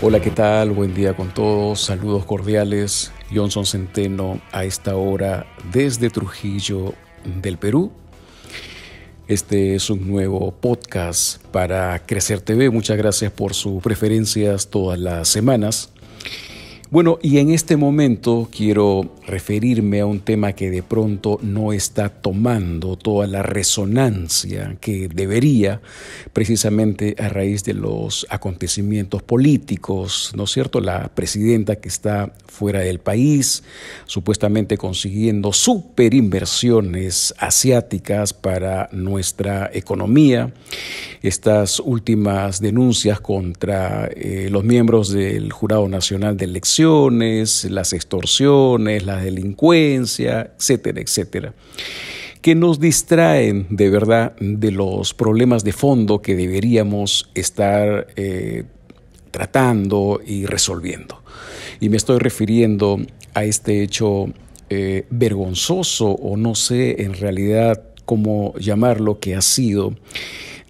Hola, ¿qué tal? Buen día con todos. Saludos cordiales. Johnson Centeno a esta hora desde Trujillo del Perú. Este es un nuevo podcast para Crecer TV. Muchas gracias por sus preferencias todas las semanas. Bueno, y en este momento quiero referirme a un tema que de pronto no está tomando toda la resonancia que debería, precisamente a raíz de los acontecimientos políticos, ¿no es cierto? La presidenta que está fuera del país, supuestamente consiguiendo superinversiones asiáticas para nuestra economía, estas últimas denuncias contra eh, los miembros del Jurado Nacional de Elecciones, las extorsiones, la delincuencia, etcétera, etcétera, que nos distraen de verdad de los problemas de fondo que deberíamos estar eh, tratando y resolviendo. Y me estoy refiriendo a este hecho eh, vergonzoso o no sé en realidad cómo llamarlo que ha sido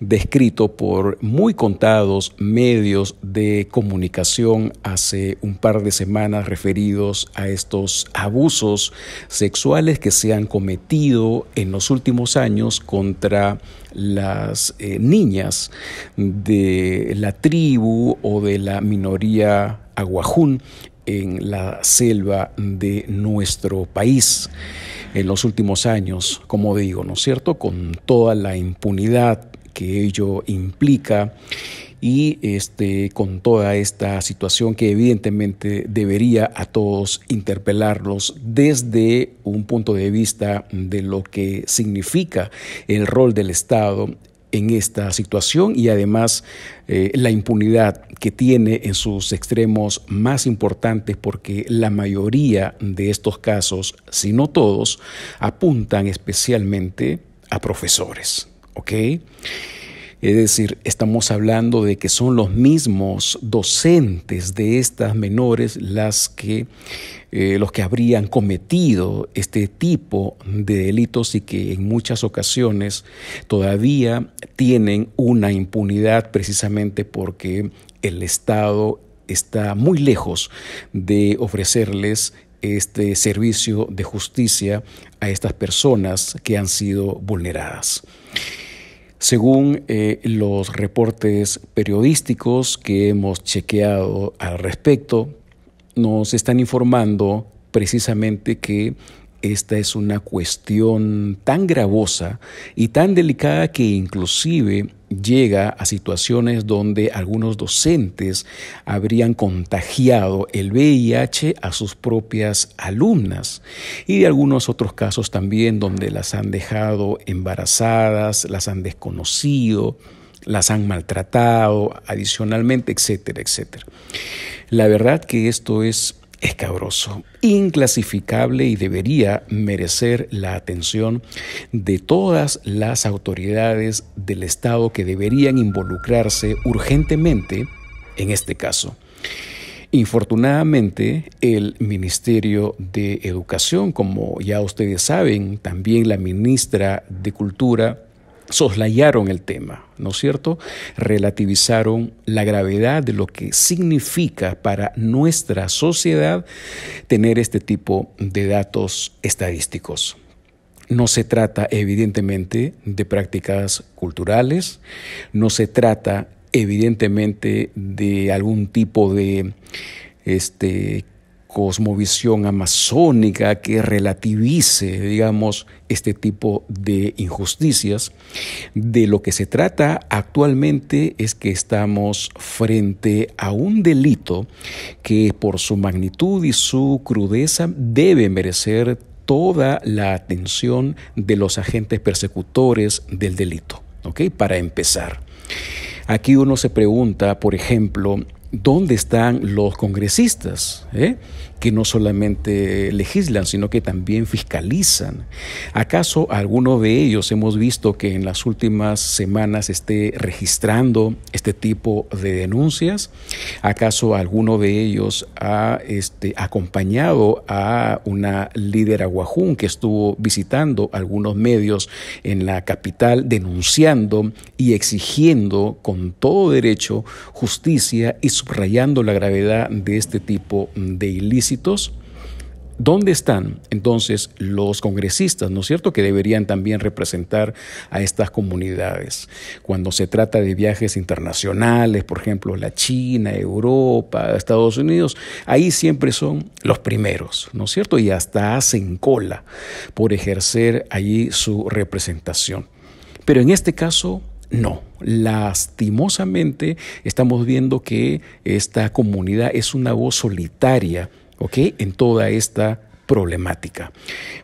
descrito por muy contados medios de comunicación hace un par de semanas referidos a estos abusos sexuales que se han cometido en los últimos años contra las eh, niñas de la tribu o de la minoría aguajún en la selva de nuestro país en los últimos años, como digo, ¿no es cierto? Con toda la impunidad que ello implica y este, con toda esta situación que evidentemente debería a todos interpelarlos desde un punto de vista de lo que significa el rol del Estado en esta situación y además eh, la impunidad que tiene en sus extremos más importantes porque la mayoría de estos casos, si no todos, apuntan especialmente a profesores. ¿Ok? Es decir, estamos hablando de que son los mismos docentes de estas menores las que, eh, los que habrían cometido este tipo de delitos y que en muchas ocasiones todavía tienen una impunidad precisamente porque el Estado está muy lejos de ofrecerles este servicio de justicia a estas personas que han sido vulneradas. Según eh, los reportes periodísticos que hemos chequeado al respecto, nos están informando precisamente que esta es una cuestión tan gravosa y tan delicada que inclusive llega a situaciones donde algunos docentes habrían contagiado el VIH a sus propias alumnas y de algunos otros casos también donde las han dejado embarazadas, las han desconocido, las han maltratado adicionalmente, etcétera, etcétera. La verdad que esto es escabroso, inclasificable y debería merecer la atención de todas las autoridades del Estado que deberían involucrarse urgentemente en este caso. Infortunadamente, el Ministerio de Educación, como ya ustedes saben, también la ministra de Cultura, soslayaron el tema ¿no es cierto? Relativizaron la gravedad de lo que significa para nuestra sociedad tener este tipo de datos estadísticos. No se trata evidentemente de prácticas culturales, no se trata evidentemente de algún tipo de este, cosmovisión amazónica que relativice, digamos, este tipo de injusticias. De lo que se trata actualmente es que estamos frente a un delito que por su magnitud y su crudeza debe merecer toda la atención de los agentes persecutores del delito. ¿Ok? Para empezar. Aquí uno se pregunta, por ejemplo, dónde están los congresistas. ¿Eh? que no solamente legislan, sino que también fiscalizan. ¿Acaso alguno de ellos hemos visto que en las últimas semanas esté registrando este tipo de denuncias? ¿Acaso alguno de ellos ha este, acompañado a una líder aguajún que estuvo visitando algunos medios en la capital denunciando y exigiendo con todo derecho justicia y subrayando la gravedad de este tipo de ilícitos? ¿Dónde están entonces los congresistas, no es cierto, que deberían también representar a estas comunidades? Cuando se trata de viajes internacionales, por ejemplo, la China, Europa, Estados Unidos, ahí siempre son los primeros, ¿no es cierto? Y hasta hacen cola por ejercer allí su representación. Pero en este caso, no, lastimosamente estamos viendo que esta comunidad es una voz solitaria ¿ok? En toda esta problemática.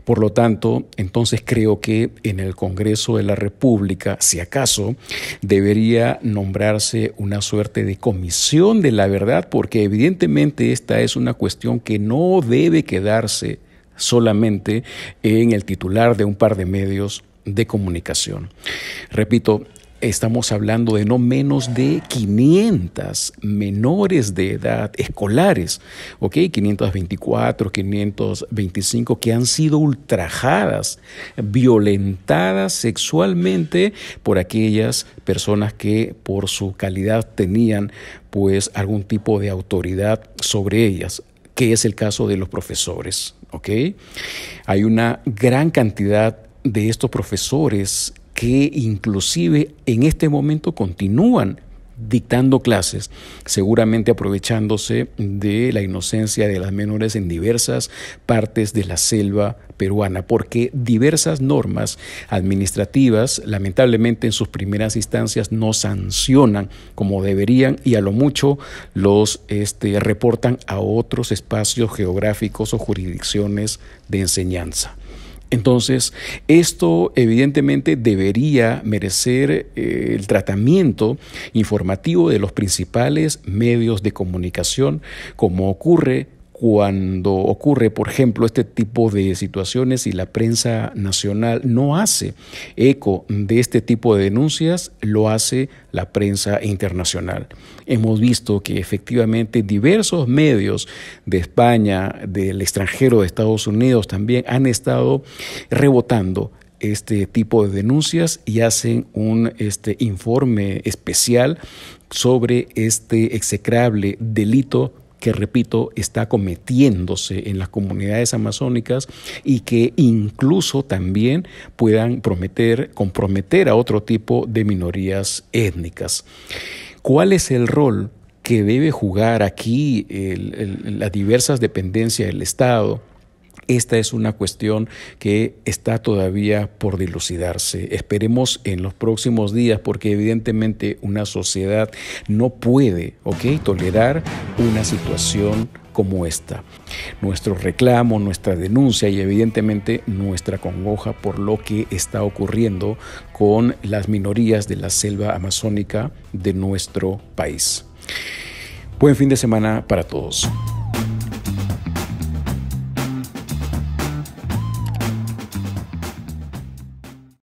Por lo tanto, entonces creo que en el Congreso de la República, si acaso, debería nombrarse una suerte de comisión de la verdad, porque evidentemente esta es una cuestión que no debe quedarse solamente en el titular de un par de medios de comunicación. Repito, Estamos hablando de no menos de 500 menores de edad escolares, ¿ok? 524, 525 que han sido ultrajadas, violentadas sexualmente por aquellas personas que por su calidad tenían pues algún tipo de autoridad sobre ellas que es el caso de los profesores. ¿ok? Hay una gran cantidad de estos profesores que inclusive en este momento continúan dictando clases, seguramente aprovechándose de la inocencia de las menores en diversas partes de la selva peruana, porque diversas normas administrativas, lamentablemente en sus primeras instancias, no sancionan como deberían y a lo mucho los este, reportan a otros espacios geográficos o jurisdicciones de enseñanza. Entonces, esto evidentemente debería merecer eh, el tratamiento informativo de los principales medios de comunicación, como ocurre cuando ocurre, por ejemplo, este tipo de situaciones y la prensa nacional no hace eco de este tipo de denuncias, lo hace la prensa internacional. Hemos visto que efectivamente diversos medios de España, del extranjero, de Estados Unidos también han estado rebotando este tipo de denuncias y hacen un este, informe especial sobre este execrable delito que, repito, está cometiéndose en las comunidades amazónicas y que incluso también puedan comprometer a otro tipo de minorías étnicas. ¿Cuál es el rol que debe jugar aquí las diversas dependencias del Estado? Esta es una cuestión que está todavía por dilucidarse. Esperemos en los próximos días porque evidentemente una sociedad no puede tolerar una situación como esta. Nuestro reclamo, nuestra denuncia y evidentemente nuestra congoja por lo que está ocurriendo con las minorías de la selva amazónica de nuestro país. Buen fin de semana para todos.